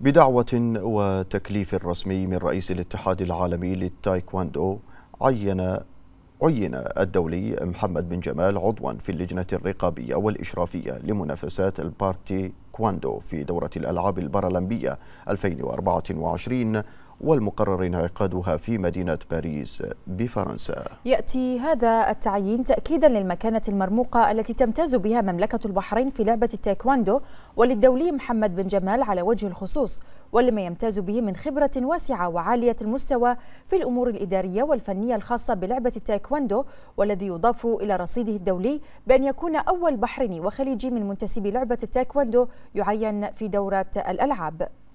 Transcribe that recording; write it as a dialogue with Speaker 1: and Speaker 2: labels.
Speaker 1: بدعوة وتكليف رسمي من رئيس الاتحاد العالمي للتايكواندو عين عين الدولي محمد بن جمال عضوا في اللجنة الرقابية والإشرافية لمنافسات البارتي كواندو في دورة الألعاب البارالمبية 2024 والمقرر انعقادها في مدينة باريس بفرنسا
Speaker 2: يأتي هذا التعيين تأكيدا للمكانة المرموقة التي تمتاز بها مملكة البحرين في لعبة التايكواندو وللدولي محمد بن جمال على وجه الخصوص ولما يمتاز به من خبرة واسعة وعالية المستوى في الأمور الإدارية والفنية الخاصة بلعبة التايكواندو والذي يضاف إلى رصيده الدولي بأن يكون أول بحريني وخليجي من منتسبي لعبة التايكواندو يعين في دورة الألعاب